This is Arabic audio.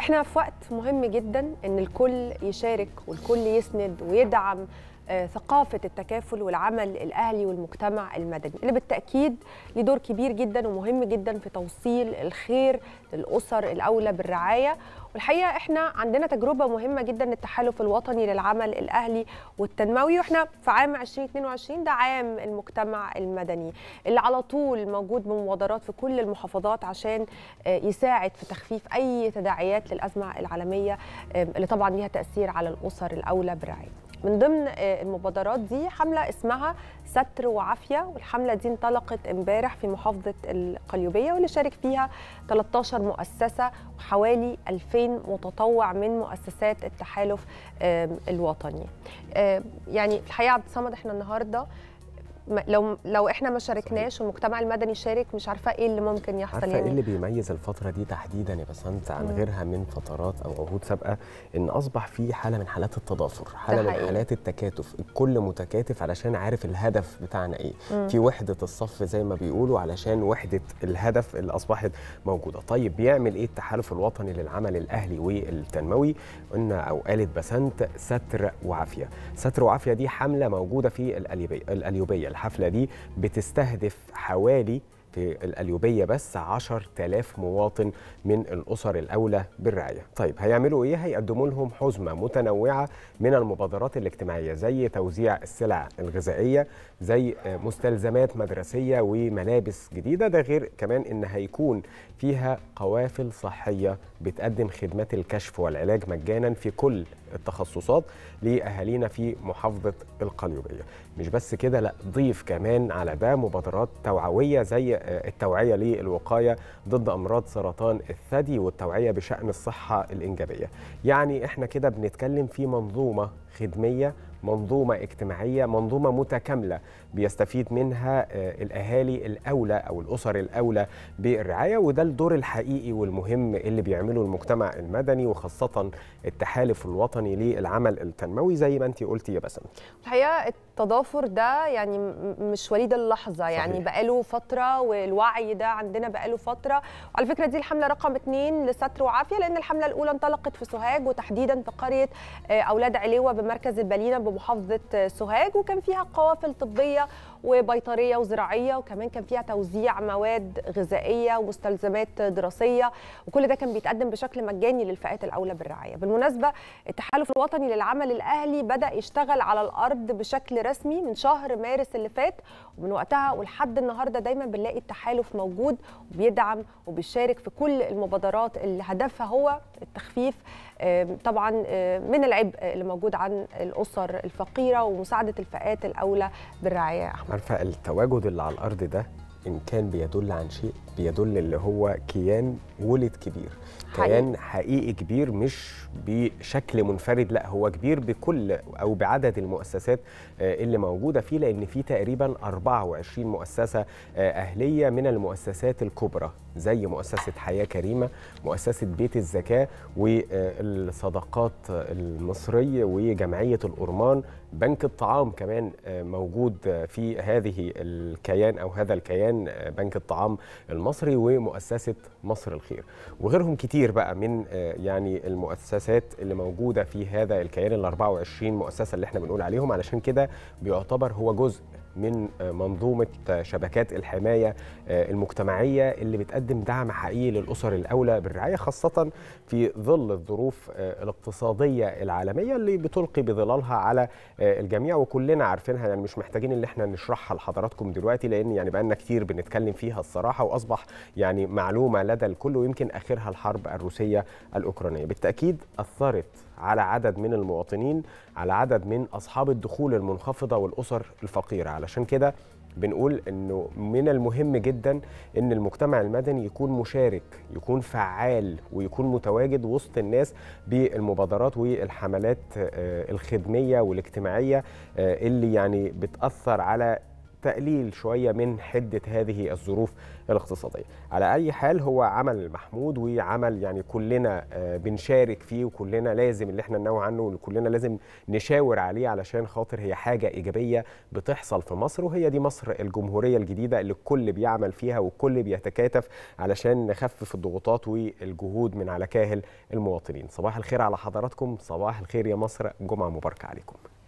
احنا في وقت مهم جدا ان الكل يشارك والكل يسند ويدعم آه، ثقافه التكافل والعمل الاهلي والمجتمع المدني اللي بالتاكيد ليه دور كبير جدا ومهم جدا في توصيل الخير للاسر الاولى بالرعايه والحقيقه احنا عندنا تجربه مهمه جدا التحالف الوطني للعمل الاهلي والتنموي واحنا في عام 2022 ده عام المجتمع المدني اللي على طول موجود بمبادرات في كل المحافظات عشان آه، يساعد في تخفيف اي تداعيات للازمه العالميه اللي طبعا ليها تاثير على الاسر الاولى بالرعاية من ضمن آه، المبادرات دي حمله اسمها ستر وعافيه والحمله دي انطلقت امبارح في محافظه القليوبيه واللي شارك فيها 13 مؤسسه وحوالي 2000 متطوع من مؤسسات التحالف الوطني يعني الحقيقه عبد الصمد احنا النهارده لو لو احنا ما شاركناش والمجتمع المدني شارك مش عارفه ايه اللي ممكن يحصل عارفة ايه يعني ايه اللي بيميز الفتره دي تحديدا يا بسنت عن مم. غيرها من فترات او عهود سابقه ان اصبح في حاله من حالات التضافر حاله من حالات التكاتف الكل متكاتف علشان عارف الهدف بتاعنا ايه مم. في وحده الصف زي ما بيقولوا علشان وحده الهدف اللي اصبحت موجوده طيب بيعمل ايه التحالف الوطني للعمل الاهلي والتنموي قلنا او قالت بسنت ستر وعافيه ستر وعافيه دي حمله موجوده في الاليوبيه الحفله دي بتستهدف حوالي في القليوبيه بس 10000 مواطن من الاسر الاولى بالرعايه. طيب هيعملوا ايه؟ هيقدموا لهم حزمه متنوعه من المبادرات الاجتماعيه زي توزيع السلع الغذائيه، زي مستلزمات مدرسيه وملابس جديده، ده غير كمان ان هيكون فيها قوافل صحيه بتقدم خدمات الكشف والعلاج مجانا في كل التخصصات لاهالينا في محافظه القليوبيه. مش بس كده لا ضيف كمان على ده مبادرات توعويه زي التوعيه للوقايه ضد امراض سرطان الثدي والتوعيه بشان الصحه الانجابيه يعني احنا كده بنتكلم في منظومه خدميه منظومه اجتماعيه منظومه متكامله بيستفيد منها آه، الاهالي الاولى او الاسر الاولى بالرعايه وده الدور الحقيقي والمهم اللي بيعمله المجتمع المدني وخاصه التحالف الوطني للعمل التنموي زي ما انت قلتي يا بسم الحقيقه التضافر ده يعني مش وليد اللحظه يعني صحيح. يعني بقاله فتره والوعي ده عندنا بقاله فتره وعلى فكره دي الحمله رقم اثنين لستر وعافيه لان الحمله الاولى انطلقت في سوهاج وتحديدا في قريه آه، اولاد عليوه بمركز البالينة بمحافظة سوهاج وكان فيها قوافل طبية وبيطرية وزراعية وكمان كان فيها توزيع مواد غذائية ومستلزمات دراسية وكل ده كان بيتقدم بشكل مجاني للفئات الأولى بالرعاية بالمناسبة التحالف الوطني للعمل الأهلي بدأ يشتغل على الأرض بشكل رسمي من شهر مارس اللي فات ومن وقتها ولحد النهاردة دايما بنلاقي التحالف موجود وبيدعم وبيشارك في كل المبادرات اللي هدفها هو التخفيف طبعا من العبء اللي موجود عن الاسر الفقيره ومساعده الفئات الاولى بالرعايه احمد عارفه التواجد اللي على الارض ده إن كان بيدل عن شيء بيدل اللي هو كيان ولد كبير حقيقي. كيان حقيقي كبير مش بشكل منفرد لا هو كبير بكل أو بعدد المؤسسات آه، اللي موجودة فيه لأن في تقريبا 24 مؤسسة آه، أهلية من المؤسسات الكبرى زي مؤسسة حياة كريمة مؤسسة بيت الزكاة والصدقات المصري وجمعية الأورمان بنك الطعام كمان آه، موجود آه، في هذه الكيان او هذا الكيان آه، بنك الطعام المصري ومؤسسه مصر الخير وغيرهم كتير بقى من يعني المؤسسات اللي موجوده في هذا الكيان ال 24 مؤسسه اللي احنا بنقول عليهم علشان كده بيعتبر هو جزء من آه، منظومه آه، شبكات الحمايه آه، المجتمعيه اللي بتقدم دعم حقيقي للاسر الاولى بالرعايه خاصه في ظل الظروف الاقتصاديه العالميه اللي بتلقي بظلالها على الجميع وكلنا عارفينها يعني مش محتاجين اللي احنا نشرحها لحضراتكم دلوقتي لان يعني بقالنا كتير بنتكلم فيها الصراحه واصبح يعني معلومه لدى الكل ويمكن اخرها الحرب الروسيه الاوكرانيه بالتاكيد اثرت على عدد من المواطنين على عدد من أصحاب الدخول المنخفضة والأسر الفقيرة علشان كده بنقول انه من المهم جدا ان المجتمع المدني يكون مشارك يكون فعال ويكون متواجد وسط الناس بالمبادرات والحملات آه، الخدميه والاجتماعيه آه، اللي يعني بتاثر على تقليل شوية من حدة هذه الظروف الاقتصادية على أي حال هو عمل محمود وعمل يعني كلنا آه، بنشارك فيه وكلنا لازم اللي احنا ننوي عنه وكلنا لازم نشاور عليه علشان خاطر هي حاجة إيجابية بتحصل في مصر وهي دي مصر الجمهورية الجديدة اللي الكل بيعمل فيها والكل بيتكاتف علشان نخفف الضغوطات والجهود من على كاهل المواطنين صباح الخير على حضراتكم صباح الخير يا مصر جمعة مباركة عليكم